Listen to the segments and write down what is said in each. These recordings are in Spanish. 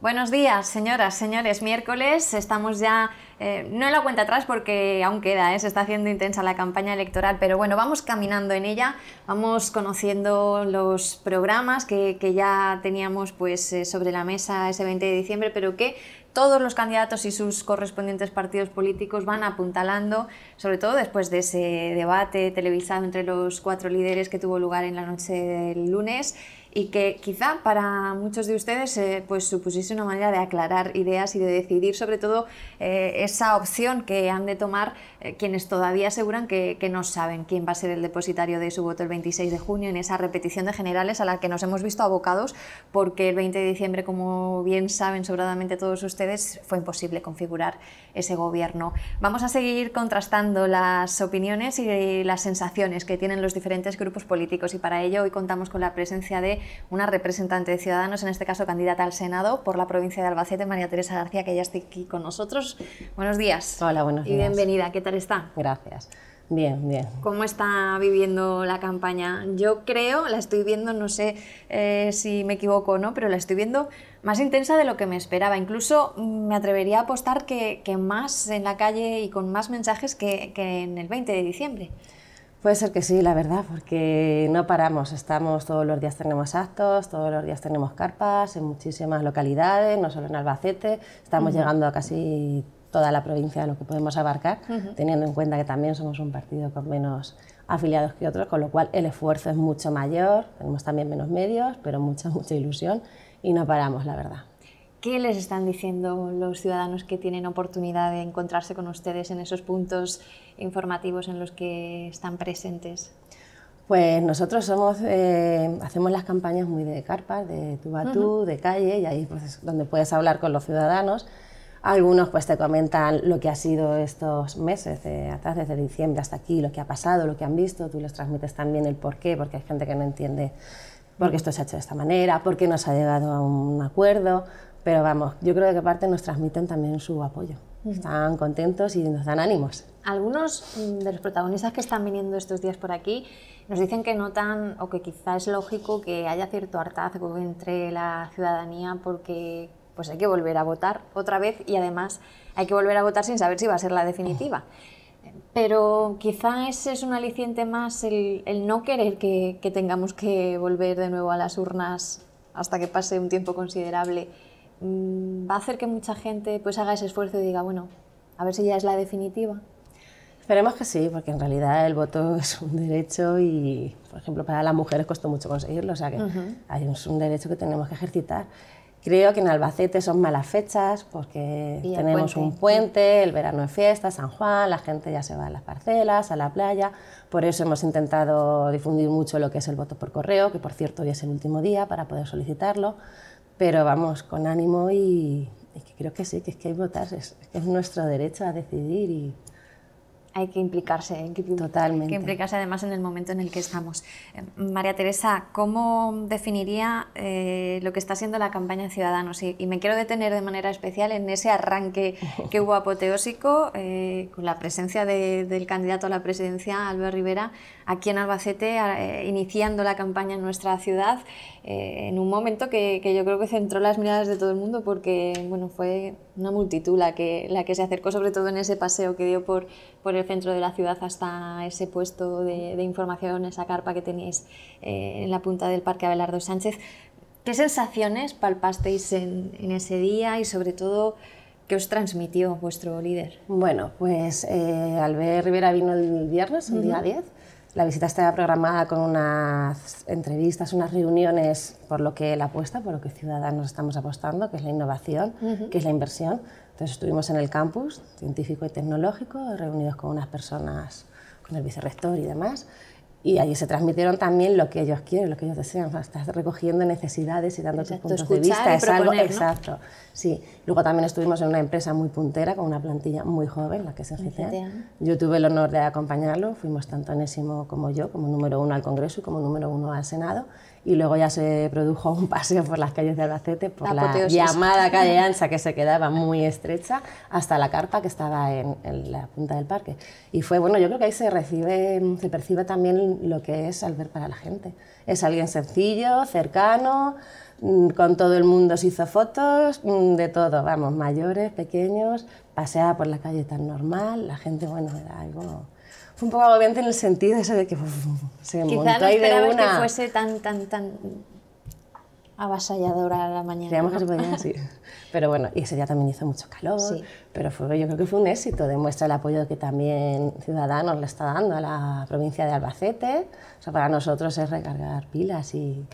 Buenos días, señoras, señores. Miércoles estamos ya, eh, no en la cuenta atrás porque aún queda, ¿eh? se está haciendo intensa la campaña electoral, pero bueno, vamos caminando en ella, vamos conociendo los programas que, ya teníamos pues, eh, sobre la mesa ese 20 de diciembre, pero que todos los candidatos y sus correspondientes partidos políticos van apuntalando, sobre todo después de ese debate televisado entre los cuatro líderes que tuvo lugar en la noche del lunes y que quizá para muchos de ustedes eh, pues supusiese una manera de aclarar ideas y de decidir sobre todo eh, esa opción que han de tomar eh, quienes todavía aseguran que, que, no saben quién va a ser el depositario de su voto el 26 de junio en esa repetición de generales a la que nos hemos visto abocados porque el 20 de diciembre, como bien saben sobradamente todos ustedes, fue imposible configurar ese gobierno. Vamos a seguir contrastando las opiniones y las sensaciones que tienen los diferentes grupos políticos y para ello hoy contamos con la presencia de una representante de Ciudadanos, en este caso candidata al Senado por la provincia de Albacete, María Teresa García, que ya está aquí con nosotros. Buenos días. Hola, buenos días. Y bienvenida, ¿qué tal está? Gracias. Bien, bien. ¿Cómo está viviendo la campaña? Yo creo, la estoy viendo, no sé eh, si me equivoco o no, pero la estoy viendo más intensa de lo que me esperaba. Incluso mm, me atrevería a apostar que, que más en la calle y con más mensajes que, que en el 20 de diciembre. Puede ser que sí, la verdad, porque no paramos. Estamos todos los días tenemos actos, todos los días tenemos carpas en muchísimas localidades, no solo en Albacete. Estamos llegando a casi toda la provincia de lo que podemos abarcar, teniendo en cuenta que también somos un partido con menos afiliados que otros, con lo cual el esfuerzo es mucho mayor. Tenemos también menos medios, pero mucha mucha ilusión y no paramos, la verdad. ¿Qué les están diciendo los ciudadanos que tienen oportunidad de encontrarse con ustedes en esos puntos informativos en los que están presentes? Pues nosotros somos, eh, hacemos las campañas muy de carpas, de tú a tú, de calle, y ahí pues, es donde puedes hablar con los ciudadanos. Algunos pues te comentan lo que ha sido estos meses atrás, desde diciembre hasta aquí, lo que ha pasado, lo que han visto, tú les transmites también el por qué, porque hay gente que no entiende por qué esto se ha hecho de esta manera, por qué no se ha llegado a un acuerdo, pero vamos, yo creo que aparte nos transmiten también su apoyo. Están contentos y nos dan ánimos. Algunos mm, de los protagonistas que están viniendo estos días por aquí nos dicen que notan o que quizá es lógico que haya cierto hartazgo entre la ciudadanía porque pues hay que volver a votar otra vez y además hay que volver a votar sin saber si va a ser la definitiva. Pero quizá ese es un aliciente más el, no querer que tengamos que volver de nuevo a las urnas hasta que pase un tiempo considerable Mm, va a hacer que mucha gente pues haga ese esfuerzo y diga, bueno, a ver si ya es la definitiva. Esperemos que sí, porque en realidad el voto es un derecho y, por ejemplo, para las mujeres costó mucho conseguirlo, o sea que es hay un, derecho que tenemos que ejercitar. Creo que en Albacete son malas fechas porque tenemos un puente, el verano es fiesta, San Juan, la gente ya se va a las parcelas, a la playa, por eso hemos intentado difundir mucho lo que es el voto por correo, que por cierto hoy es el último día para poder solicitarlo pero vamos, con ánimo y, creo que sí, que es que hay votar, es, es, nuestro derecho a decidir y, hay que implicarse, hay que, Totalmente. implicarse además en el momento en el que estamos. Eh, María Teresa, ¿cómo definiría eh, lo que está siendo la campaña Ciudadanos? Y, me quiero detener de manera especial en ese arranque que hubo apoteósico eh, con la presencia del candidato a la presidencia, Álvaro Rivera, aquí en Albacete, iniciando la campaña en nuestra ciudad, en un momento que, que yo creo que centró las miradas de todo el mundo porque bueno, fue una multitud la que, se acercó, sobre todo en ese paseo que dio por, por el centro de la ciudad hasta ese puesto de, información, esa carpa que tenéis eh, en la punta del Parque Abelardo Sánchez. ¿Qué sensaciones palpasteis en, ese día y sobre todo qué os transmitió vuestro líder? Bueno, pues eh, Albert Rivera vino el viernes, el día 10, la visita estaba programada con unas entrevistas, unas reuniones, por lo que la apuesta, por lo que Ciudadanos estamos apostando, que es la innovación, que es la inversión. Entonces estuvimos en el campus científico y tecnológico, reunidos con unas personas, con el vicerrector y demás, y allí se transmitieron también lo que ellos quieren, lo que ellos desean. estás recogiendo necesidades y dando tus puntos de vista. Es algo exacto. Sí. Luego también estuvimos en una empresa muy puntera, con una plantilla muy joven, la que se el Yo tuve el honor de acompañarlo. Fuimos tanto Enésimo como yo, como número uno al Congreso y como número uno al Senado y luego ya se produjo un paseo por las calles de Albacete, por la, llamada calle Ansa que se quedaba muy estrecha, hasta la carpa que estaba en, la punta del parque. Y fue, bueno, yo creo que ahí se, recibe, se percibe también lo que es ver para la gente. Es alguien sencillo, cercano, mm, con todo el mundo se hizo fotos, mm, de todo, vamos, mayores, pequeños, paseaba por la calle tan normal, la gente, bueno, era algo fue un poco agobiante en el sentido de que se Quizá montó no ahí de una... que fuese tan, tan, tan avasalladora la mañana. Creíamos que se podía así. Pero bueno, y ese día también hizo mucho calor, pero yo creo que fue un éxito, demuestra el apoyo que también Ciudadanos le está dando a la provincia de Albacete. O sea, para nosotros es recargar pilas y,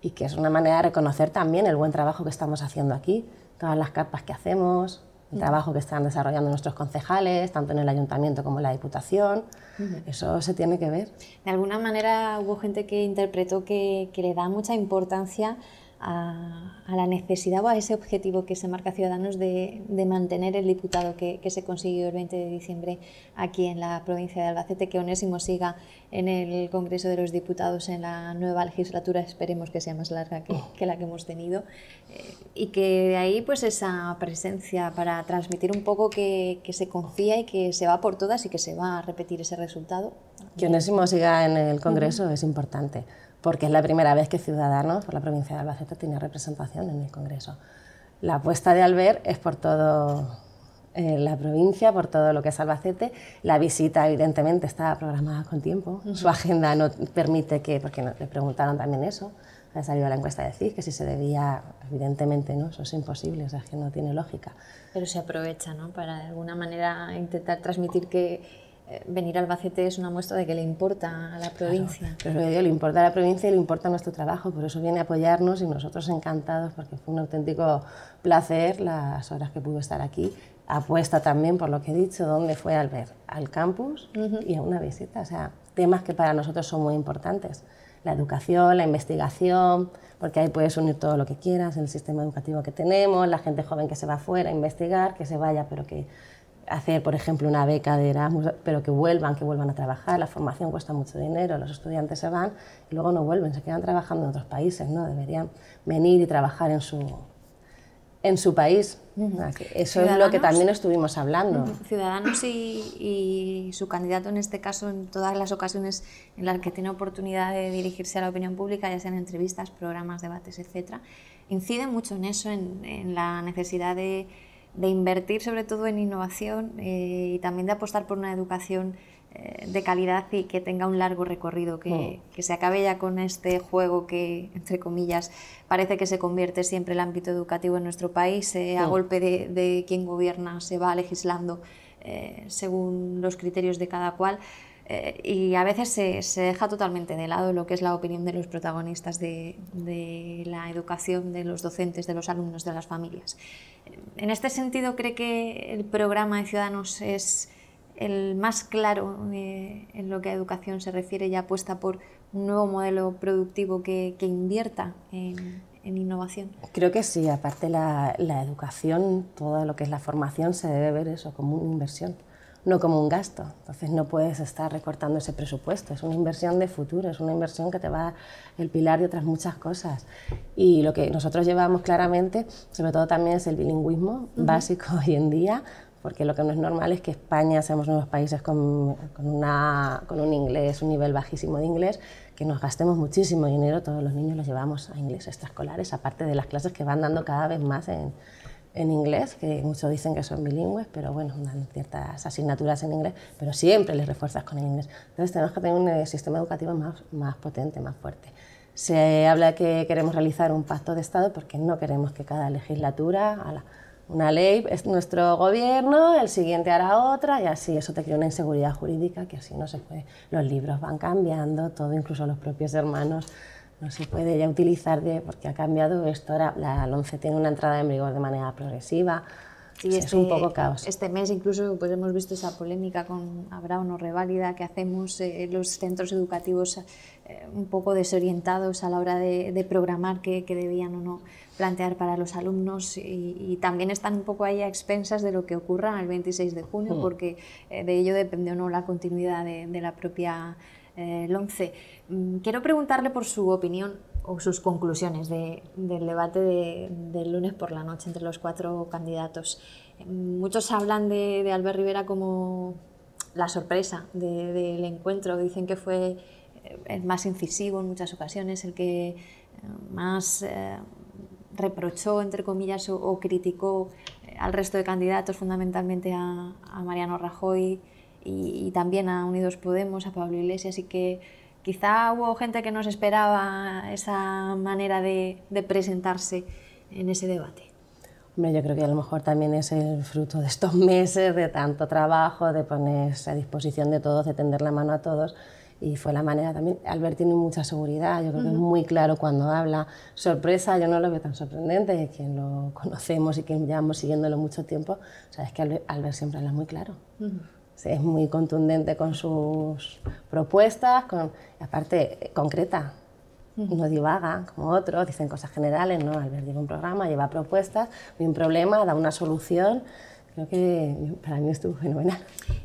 y que es una manera de reconocer también el buen trabajo que estamos haciendo aquí, todas las carpas que hacemos, trabajo que están desarrollando nuestros concejales, tanto en el ayuntamiento como en la diputación. Eso se tiene que ver. De alguna manera hubo gente que interpretó que, que le da mucha importancia a, la necesidad o a ese objetivo que se marca Ciudadanos de, mantener el diputado que, se consiguió el 20 de diciembre aquí en la provincia de Albacete, que Onésimo siga en el Congreso de los Diputados en la nueva legislatura, esperemos que sea más larga que, oh. la que hemos tenido, eh, y que de ahí pues esa presencia para transmitir un poco que, se confía y que se va por todas y que se va a repetir ese resultado. Que Onésimo siga en el Congreso es importante porque es la primera vez que Ciudadanos por la provincia de Albacete tiene representación en el Congreso. La apuesta de Albert es por todo eh, la provincia, por todo lo que es Albacete. La visita, evidentemente, está programada con tiempo. Su agenda no permite que, porque le preguntaron también eso, ha salido a la encuesta de decir que si se debía, evidentemente no, eso es imposible, o sea, que no tiene lógica. Pero se aprovecha, ¿no? Para de alguna manera intentar transmitir que eh, venir a Albacete es una muestra de que le importa a la provincia. Claro, pero yo, le importa a la provincia y le importa nuestro trabajo, por eso viene a apoyarnos y nosotros encantados porque fue un auténtico placer las horas que pudo estar aquí. Apuesta también por lo que he dicho, dónde fue al ver al campus y a una visita, o sea, temas que para nosotros son muy importantes. La educación, la investigación, porque ahí puedes unir todo lo que quieras, el sistema educativo que tenemos, la gente joven que se va afuera a investigar, que se vaya, pero que hacer, por ejemplo, una beca de Erasmus, pero que vuelvan, que vuelvan a trabajar. La formación cuesta mucho dinero, los estudiantes se van y luego no vuelven, se quedan trabajando en otros países, ¿no? Deberían venir y trabajar en su, en su país. Eso es lo que también estuvimos hablando. Ciudadanos y, su candidato, en este caso, en todas las ocasiones en las que tiene oportunidad de dirigirse a la opinión pública, ya sean entrevistas, programas, debates, etc., incide mucho en eso, en la necesidad de de invertir sobre todo en innovación eh, y también de apostar por una educación eh, de calidad y que tenga un largo recorrido, mm. que, se acabe ya con este juego que, entre comillas, parece que se convierte siempre el ámbito educativo en nuestro país, eh, a mm. golpe de, quien gobierna se va legislando según los criterios de cada cual. Eh, y a veces se, deja totalmente de lado lo que es la opinión de los protagonistas de, la educación, de los docentes, de los alumnos, de las familias. En este sentido, ¿cree que el programa de Ciudadanos es el más claro eh, en lo que a educación se refiere y apuesta por un nuevo modelo productivo que, invierta en, innovación? Creo que sí, aparte la, la, educación, todo lo que es la formación se debe ver eso como una inversión no como un gasto. Entonces no puedes estar recortando ese presupuesto. Es una inversión de futuro, es una inversión que te va el pilar de otras muchas cosas. Y lo que nosotros llevamos claramente, sobre todo también es el bilingüismo básico hoy en día, porque lo que no es normal es que España seamos unos países con, con, con un inglés, un nivel bajísimo de inglés, que nos gastemos muchísimo dinero, todos los niños los llevamos a inglés extraescolares, aparte de las clases que van dando cada vez más en, en inglés, que muchos dicen que son bilingües, pero bueno, dan ciertas asignaturas en inglés, pero siempre les refuerzas con el inglés. Entonces tenemos que tener un eh, sistema educativo más, más potente, más fuerte. Se habla que queremos realizar un pacto de Estado porque no queremos que cada legislatura, una ley es nuestro gobierno, el siguiente hará otra y así eso te crea una inseguridad jurídica que así no se puede. Los libros van cambiando, todo, incluso los propios hermanos no se puede ya utilizar de, porque ha cambiado esto. Ahora la 11 tiene una entrada en vigor de manera progresiva. Sí, es este un poco caos. Este mes incluso pues hemos visto esa polémica con habrá o no reválida que hacemos eh, los centros educativos eh, un poco desorientados a la hora de, programar qué, debían o no plantear para los alumnos y, también están un poco ahí a expensas de lo que ocurra el 26 de junio mm. porque eh, de ello depende o no la continuidad de, de la propia el eh, mm, Quiero preguntarle por su opinión o sus conclusiones del debate del lunes por la noche entre los cuatro candidatos. Eh, muchos hablan de, Albert Rivera como la sorpresa del encuentro, dicen que fue eh, el más incisivo en muchas ocasiones, el que más reprochó, entre comillas, o, criticó al resto de candidatos, fundamentalmente a Mariano Rajoy, y, también a Unidos Podemos, a Pablo Iglesias, así que quizá hubo gente que nos esperaba esa manera de, presentarse en ese debate. Hombre, yo creo que a lo mejor también es el fruto de estos meses, de tanto trabajo, de ponerse a disposición de todos, de tender la mano a todos. Y fue la manera también. Albert tiene mucha seguridad, yo creo que es muy claro cuando habla. Sorpresa, yo no lo veo tan sorprendente, quien lo conocemos y quien llevamos siguiéndolo mucho tiempo, sabes que Albert, siempre habla muy claro es muy contundente con sus propuestas, con, aparte eh, concreta, no divaga como otros, dicen cosas generales, no, ver lleva un programa, lleva propuestas, ve un problema, da una solución. Creo que para mí estuvo fenomenal.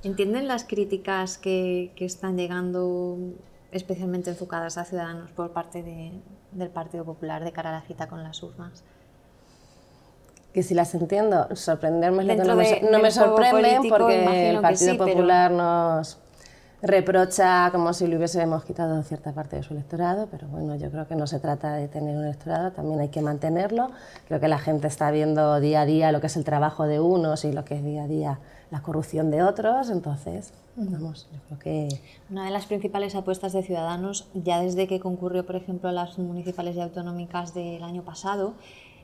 ¿Entienden las críticas que, que están llegando especialmente enfocadas a ciudadanos por parte de, del Partido Popular de cara a la cita con las urnas? que si las entiendo, sorprenderme es lo que no, me, no sorprende porque el Partido Popular nos reprocha como si le hubiésemos quitado cierta parte de su electorado, pero bueno, yo creo que no se trata de tener un electorado, también hay que mantenerlo. Creo que la gente está viendo día a día lo que es el trabajo de unos y lo que es día a día la corrupción de otros, entonces, vamos, yo creo que... Una de las principales apuestas de Ciudadanos, ya desde que concurrió, por ejemplo, a las municipales y autonómicas del año pasado,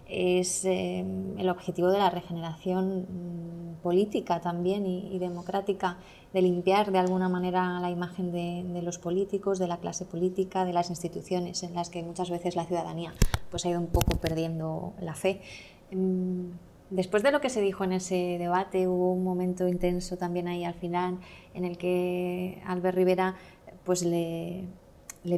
es em, el objetivo de la regeneración mm, política también y, democrática, de limpiar de alguna manera la imagen de, los políticos, de la clase política, de las instituciones en las que muchas veces la ciudadanía pues, ha ido un poco perdiendo la fe. Em, después de lo que se dijo en ese debate, hubo un momento intenso también ahí al final en el que Albert Rivera pues, le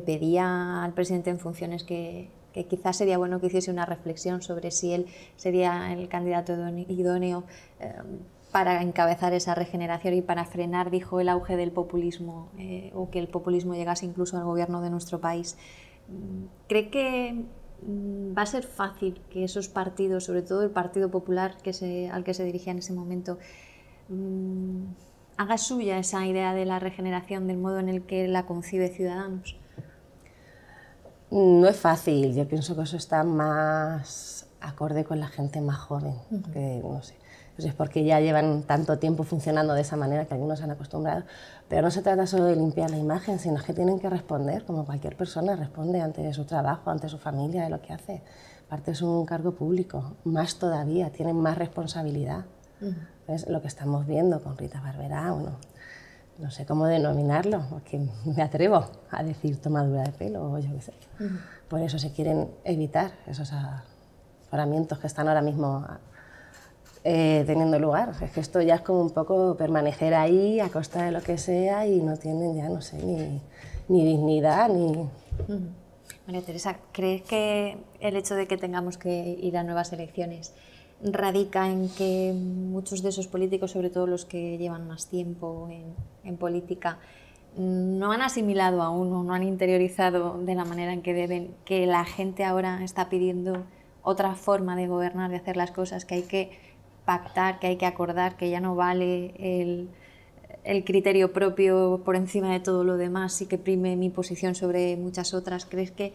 pedía al presidente en funciones que, que quizás sería bueno que hiciese una reflexión sobre si él sería el candidato idóneo eh, para encabezar esa regeneración y para frenar, dijo, el auge del populismo eh, o que el populismo llegase incluso al gobierno de nuestro país. Mm, ¿Cree que mm, va a ser fácil que esos partidos, sobre todo el Partido Popular al que se dirigía en ese momento, mm, haga suya esa idea de la regeneración del modo en el que la concibe Ciudadanos? No es fácil, yo pienso que eso está más acorde con la gente más joven, no sé. es porque ya llevan tanto tiempo funcionando de esa manera que algunos han acostumbrado. Pero no se trata solo de limpiar la imagen, sino que tienen que responder, como cualquier persona responde ante su trabajo, ante su familia, de lo que hace. Aparte es un cargo público, más todavía, tienen más responsabilidad. Es lo que estamos viendo con Rita Barberá, ¿no? no sé cómo denominarlo, porque me atrevo a decir tomadura de pelo o yo qué sé. Por eso se quieren evitar esos aforamientos que están ahora mismo eh, teniendo lugar. Es que esto ya es como un poco permanecer ahí a costa de lo que sea y no tienen ya, no sé, ni, dignidad ni... María Teresa, ¿crees que el hecho de que tengamos que ir a nuevas elecciones radica en que muchos de esos políticos, sobre todo los que llevan más tiempo en, en política no han asimilado aún uno, no han interiorizado de la manera en que deben que la gente ahora está pidiendo otra forma de gobernar, de hacer las cosas, que hay que pactar, que hay que acordar, que ya no vale el, criterio propio por encima de todo lo demás y que prime mi posición sobre muchas otras. ¿Crees que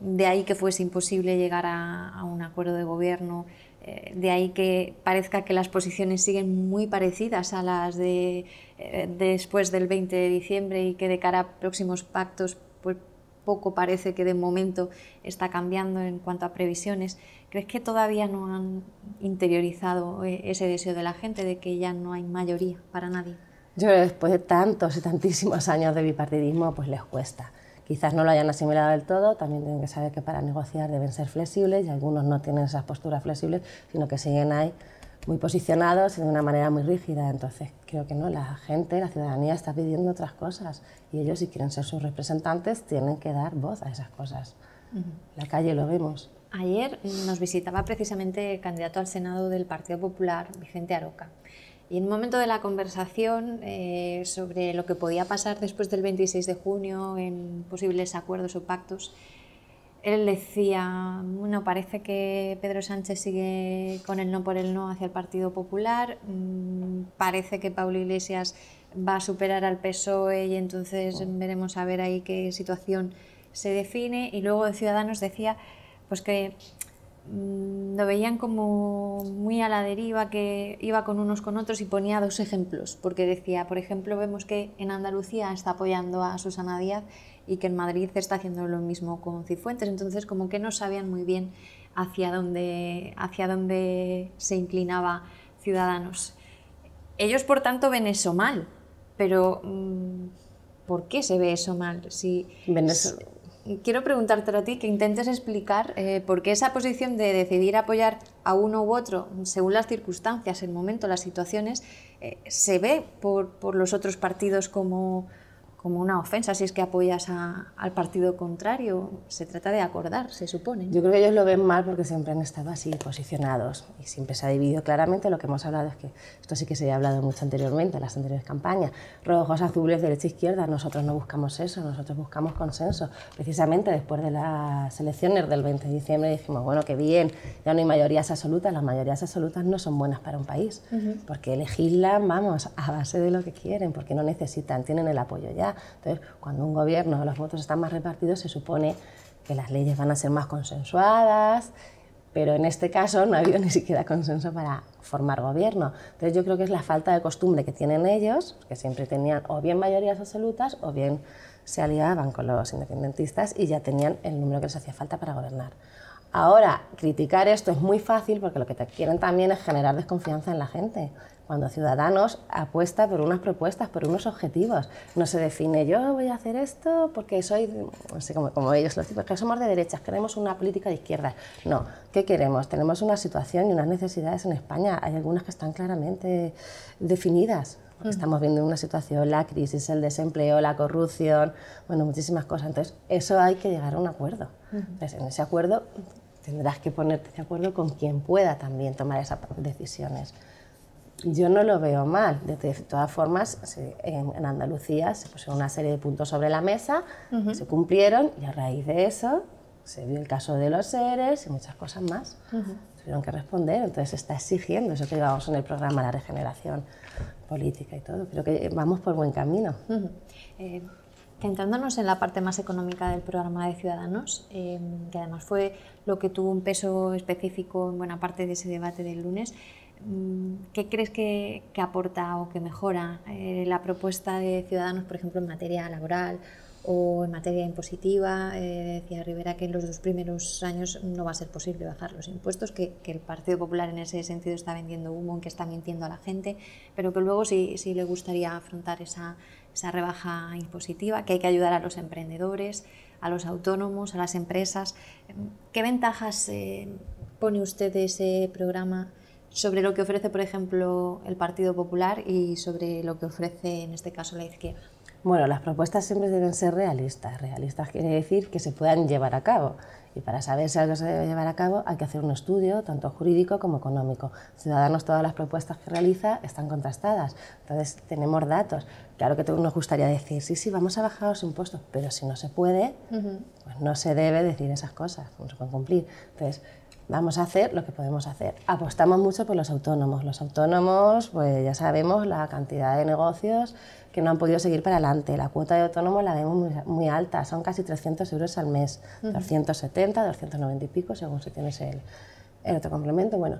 de ahí que fuese imposible llegar a un acuerdo de gobierno? Eh, de ahí que parezca que las posiciones siguen muy parecidas a las de eh, después del 20 de diciembre y que de cara a próximos pactos pues, poco parece que de momento está cambiando en cuanto a previsiones. ¿Crees que todavía no han interiorizado eh, ese deseo de la gente de que ya no hay mayoría para nadie? Yo creo que después de tantos y tantísimos años de bipartidismo, pues les cuesta quizás no lo hayan asimilado del todo, también tienen que saber que para negociar deben ser flexibles y algunos no tienen esas posturas flexibles, sino que siguen ahí muy posicionados y de una manera muy rígida. Entonces, creo que no, la gente, la ciudadanía está pidiendo otras cosas y ellos, si quieren ser sus representantes, tienen que dar voz a esas cosas. La calle lo vemos. Ayer nos visitaba precisamente el candidato al Senado del Partido Popular, Vicente Aroca. Y en un momento de la conversación eh, sobre lo que podía pasar después del 26 de junio en posibles acuerdos o pactos, él decía, bueno, parece que Pedro Sánchez sigue con el no por el no hacia el Partido Popular, mm, parece que Pablo Iglesias va a superar al PSOE y entonces oh. veremos a ver ahí qué situación se define. Y luego de Ciudadanos decía pues que Mm, lo veían como muy a la deriva, que iba con unos con otros y ponía dos ejemplos, porque decía, por ejemplo, vemos que en Andalucía está apoyando a Susana Díaz y que en Madrid está haciendo lo mismo con Cifuentes, entonces como que no sabían muy bien hacia dónde, hacia dónde se inclinaba Ciudadanos. Ellos, por tanto, ven eso mal, pero mm, ¿por qué se ve eso mal? Si, quiero preguntarte a ti, que intentes explicar eh, por qué esa posición de decidir apoyar a uno u otro, según las circunstancias, el momento, las situaciones, eh, se ve por los otros partidos como como una ofensa si es que apoyas al partido contrario. Se trata de acordar, se supone. Yo creo que ellos lo ven mal porque siempre han estado así posicionados y siempre se ha dividido claramente. Lo que hemos hablado es que esto sí que se ha hablado mucho anteriormente, en las anteriores campañas. Rojos, azules, derecha, izquierda. Nosotros no buscamos eso, nosotros buscamos consenso. Precisamente después de las elecciones del 20 de diciembre dijimos, bueno, qué bien, ya no hay mayorías absolutas. Las mayorías absolutas no son buenas para un país porque legislan, vamos, a base de lo que quieren, porque no necesitan, tienen el apoyo ya. Entonces, cuando un gobierno los votos están más repartidos, se supone que las leyes van a ser más consensuadas, pero en este caso no ha habido ni siquiera consenso para formar gobierno. Entonces yo creo que es la falta de costumbre que tienen ellos, que siempre tenían o bien mayorías absolutas o bien se aliaban con los independentistas y ya tenían el número que les hacía falta para gobernar. Ahora, criticar esto es muy fácil porque lo que te quieren también es generar desconfianza en la gente cuando Ciudadanos apuesta por unas propuestas, por unos objetivos. No se define, yo voy a hacer esto porque soy, no sé, como, ellos lo dicen que somos de derechas, queremos una política de izquierda. No, ¿qué queremos? Tenemos una situación y unas necesidades en España. Hay algunas que están claramente definidas. Mm. estamos viendo una situación, la crisis, el desempleo, la corrupción, bueno, muchísimas cosas. Entonces, eso hay que llegar a un acuerdo. Entonces, en ese acuerdo tendrás que ponerte de acuerdo con quien pueda también tomar esas decisiones yo no lo veo mal. De todas formas, en Andalucía se pusieron una serie de puntos sobre la mesa, se cumplieron y a raíz de eso se vio el caso de los seres y muchas cosas más. Tuvieron que responder, entonces se está exigiendo eso que llevamos en el programa La Regeneración Política y todo. Creo que vamos por buen camino. Eh, centrándonos en la parte más económica del programa de Ciudadanos, em, que además fue lo que tuvo un peso específico en buena parte de ese debate del lunes, Mm, ¿Qué crees que, aporta o que mejora eh, la propuesta de Ciudadanos, por ejemplo, en materia laboral o en materia impositiva? Eh, decía Rivera que en los dos primeros años no va a ser posible bajar los impuestos, que, el Partido Popular en ese sentido está vendiendo humo, que está mintiendo a la gente, pero que luego sí, le gustaría afrontar esa, rebaja impositiva, que hay que ayudar a los emprendedores, a los autónomos, a las empresas. ¿Qué ventajas eh, pone usted de ese programa? sobre lo que ofrece, por ejemplo, el Partido Popular y sobre lo que ofrece, en este caso, la izquierda? Bueno, las propuestas siempre deben ser realistas. Realistas quiere decir que se puedan llevar a cabo. Y para saber si algo se debe llevar a cabo hay que hacer un estudio, tanto jurídico como económico. Ciudadanos, todas las propuestas que realiza están contrastadas. Entonces, tenemos datos. Claro que nos gustaría decir, sí, sí, vamos a bajar los impuestos, pero si no se puede, pues no se debe decir esas cosas, no se pueden cumplir. Entonces, vamos a hacer lo que podemos hacer. Apostamos mucho por los autónomos. Los autónomos, pues ya sabemos la cantidad de negocios que no han podido seguir para adelante. La cuota de autónomos la vemos muy, alta, son casi 300 euros al mes, 270, 290 y pico, según si tienes el, el otro complemento. Bueno,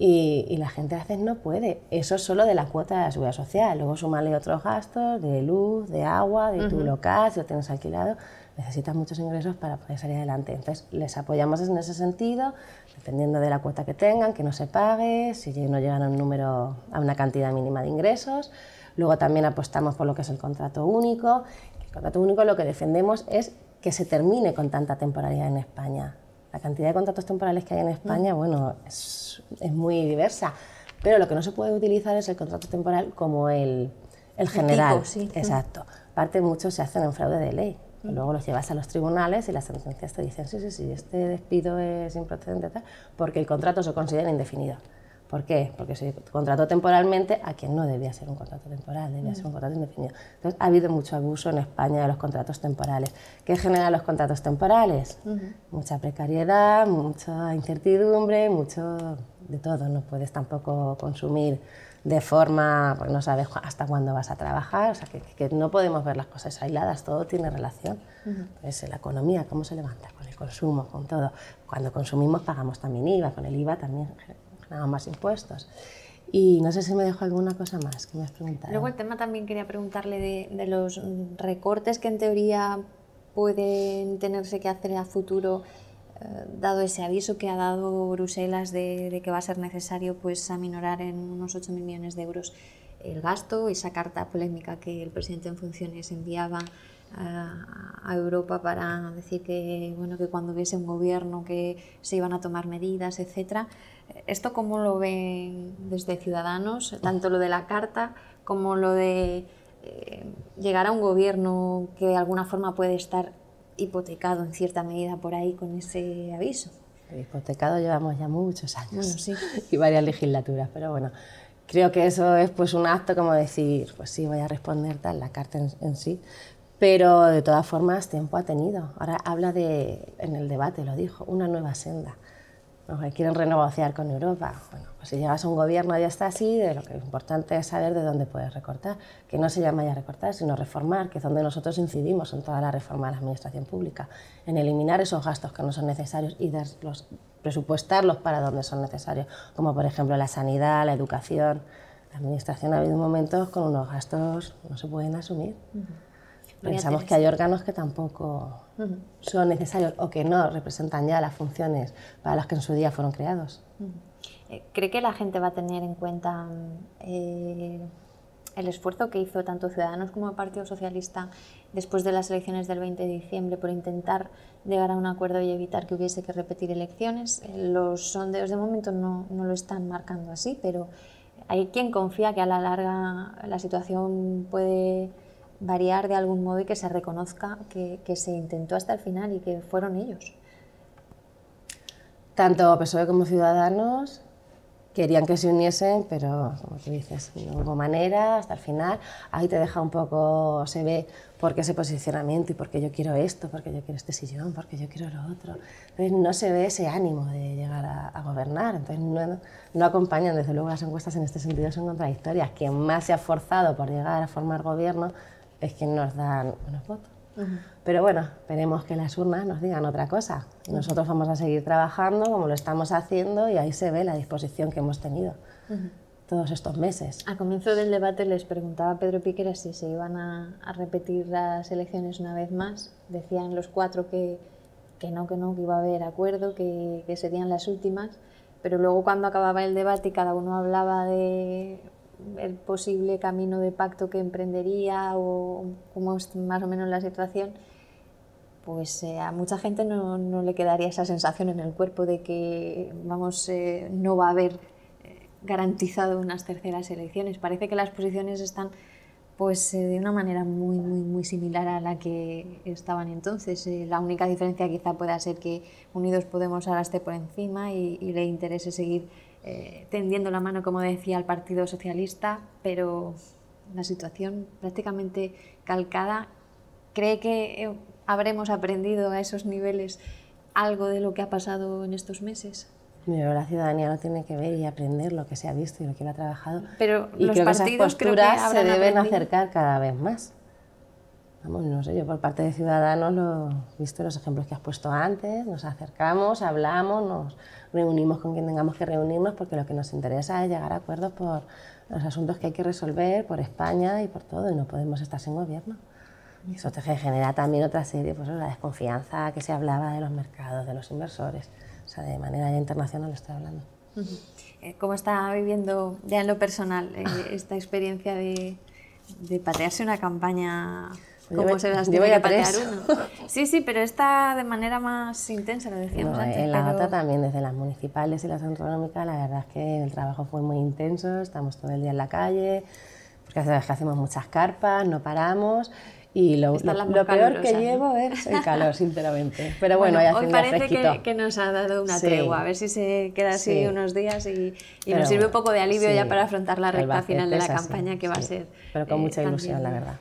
y, la gente a veces no puede. Eso es solo de la cuota de la seguridad social. Luego sumarle otros gastos de luz, de agua, de tu local, si lo tienes alquilado necesitan muchos ingresos para poder salir adelante. Entonces, les apoyamos en ese sentido, dependiendo de la cuota que tengan, que no se pague, si no llegan a un número, a una cantidad mínima de ingresos. Luego también apostamos por lo que es el contrato único. El contrato único lo que defendemos es que se termine con tanta temporalidad en España. La cantidad de contratos temporales que hay en España, mm. bueno, es, muy diversa, pero lo que no se puede utilizar es el contrato temporal como el, general. El tipo, sí. Exacto. Parte muchos se hacen en fraude de ley. Luego los llevas a los tribunales y las sentencias te dicen, sí, sí, sí, este despido es improcedente, porque el contrato se considera indefinido. ¿Por qué? Porque se contrató temporalmente a quien no debía ser un contrato temporal, debía ser un contrato indefinido. Entonces, ha habido mucho abuso en España de los contratos temporales. ¿Qué generan los contratos temporales? Mucha precariedad, mucha incertidumbre, mucho de todo. No puedes tampoco consumir de forma, pues no sabes hasta cuándo vas a trabajar, o sea, que, no podemos ver las cosas aisladas, todo tiene relación. Es pues la economía, cómo se levanta, con el consumo, con todo. Cuando consumimos pagamos también IVA, con el IVA también generamos más impuestos. Y no sé si me dejo alguna cosa más que me has preguntado. Luego el tema también quería preguntarle de, de los recortes que en teoría pueden tenerse que hacer a futuro dado ese aviso que ha dado Bruselas de, que va a ser necesario pues, aminorar en unos 8.000 millones de euros el gasto, esa carta polémica que el presidente en funciones enviaba a, Europa para decir que, bueno, que cuando hubiese un gobierno que se iban a tomar medidas, etc. ¿Esto cómo lo ven desde Ciudadanos, tanto lo de la carta como lo de eh, llegar a un gobierno que de alguna forma puede estar hipotecado en cierta medida por ahí con ese aviso. hipotecado llevamos ya muchos años y varias legislaturas, pero bueno, creo que eso es pues un acto como decir, pues sí, voy a responder tal, la carta en sí, pero de todas formas tiempo ha tenido. Ahora habla de, en el debate lo dijo, una nueva senda que quieren renegociar con Europa. Bueno, pues si llegas a un gobierno ya está así, de lo que es importante es saber de dónde puedes recortar, que no se llama ya recortar, sino reformar, que es donde nosotros incidimos en toda la reforma de la administración pública, en eliminar esos gastos que no son necesarios y presupuestarlos para donde son necesarios, como por ejemplo la sanidad, la educación. La administración ha habido momentos con unos gastos que no se pueden asumir. Pensamos que hay órganos que tampoco son necesarios o que no representan ya las funciones para las que en su día fueron creados. Eh, ¿Cree que la gente va a tener en cuenta eh, el esfuerzo que hizo tanto Ciudadanos como el Partido Socialista después de las elecciones del 20 de diciembre por intentar llegar a un acuerdo y evitar que hubiese que repetir elecciones? Eh, los sondeos de momento no, no lo están marcando así, pero hay quien confía que a la larga la situación puede variar de algún modo y que se reconozca que, que se intentó hasta el final y que fueron ellos. Tanto PSOE como Ciudadanos querían que se uniesen, pero como tú dices, no hubo manera hasta el final. Ahí te deja un poco, se ve por qué ese posicionamiento y por qué yo quiero esto, por qué yo quiero este sillón, por qué yo quiero lo otro. Entonces no se ve ese ánimo de llegar a, gobernar. Entonces no, no, acompañan, desde luego las encuestas en este sentido son contradictorias. Quien más se ha forzado por llegar a formar gobierno es que nos dan unos votos. Pero bueno, esperemos que las urnas nos digan otra cosa. nosotros vamos a seguir trabajando como lo estamos haciendo y ahí se ve la disposición que hemos tenido todos estos meses. A comienzo del debate les preguntaba Pedro Piquera si se iban a, repetir las elecciones una vez más. Decían los cuatro que, no, que no, que iba a haber acuerdo, que, que serían las últimas pero luego cuando acababa el debate y cada uno hablaba de el posible camino de pacto que emprendería o cómo es más o menos la situación, pues eh, a mucha gente no, le quedaría esa sensación en el cuerpo de que vamos, eh, no va a haber eh, garantizado unas terceras elecciones. Parece que las posiciones están pues de una manera muy, muy, muy similar a la que estaban entonces. la única diferencia quizá pueda ser que Unidos Podemos ahora esté por encima y, y le interese seguir eh, tendiendo la mano, como decía, al Partido Socialista, pero la situación prácticamente calcada. ¿Cree que eh, habremos aprendido a esos niveles algo de lo que ha pasado en estos meses? la ciudadanía lo tiene que ver y aprender lo que se ha visto y lo que ha trabajado. Pero los partidos que se deben acercar cada vez más vamos, no sé, yo por parte de Ciudadanos, lo, visto los ejemplos que has puesto antes, nos acercamos, hablamos, nos reunimos con quien tengamos que reunirnos, porque lo que nos interesa es llegar a acuerdos por los asuntos que hay que resolver, por España y por todo, y no podemos estar sin gobierno. eso te genera también otra serie, pues la desconfianza que se hablaba de los mercados, de los inversores, o sea, de manera ya internacional estoy hablando. Eh, ¿Cómo está viviendo ya en lo personal eh, esta experiencia de, de patearse una campaña como se las a patear Uno. Sí, sí, pero está de manera más intensa, lo decíamos antes. En la data también, desde las municipales y las autonómicas, la verdad es que el trabajo fue muy intenso, estamos todo el día en la calle, porque sabes que hacemos muchas carpas, no paramos. Y lo, lo, lo peor que llevo es el calor, sinceramente. Pero bueno, bueno hoy parece que, que, nos ha dado una tregua, a ver si se queda así unos días y, nos sirve un poco de alivio ya para afrontar la recta final de la campaña que va a ser. Pero con eh, mucha ilusión, la verdad.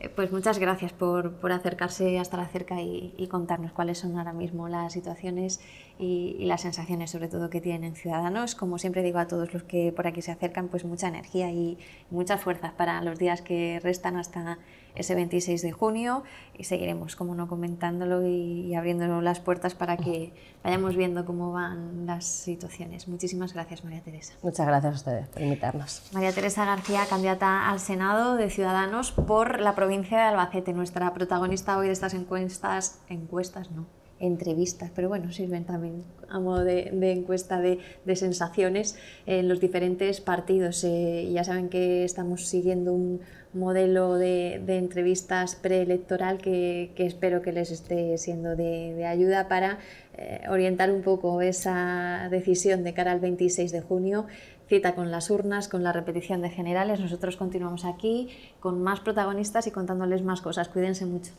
Eh, pues muchas gracias por, acercarse hasta la cerca y, contarnos cuáles son ahora mismo las situaciones y, y, las sensaciones sobre todo que tienen ciudadanos. Como siempre digo a todos los que por aquí se acercan, pues mucha energía y muchas fuerzas para los días que restan hasta ese 26 de junio y seguiremos, como no, comentándolo y, y abriéndonos las puertas para que vayamos viendo cómo van las situaciones. Muchísimas gracias, María Teresa. Muchas gracias a ustedes por invitarnos. María Teresa García, candidata al Senado de Ciudadanos por la provincia de Albacete, nuestra protagonista hoy de estas encuestas, encuestas no, entrevistas, pero bueno, sirven también a modo de, encuesta de, sensaciones en los diferentes partidos. Eh, ya saben que estamos siguiendo un modelo de, entrevistas preelectoral que, espero que les esté siendo de, ayuda para eh, orientar un poco esa decisión de cara al 26 de junio cita con las urnas, con la repetición de generales. Nosotros continuamos aquí con más protagonistas y contándoles más cosas. Cuídense mucho.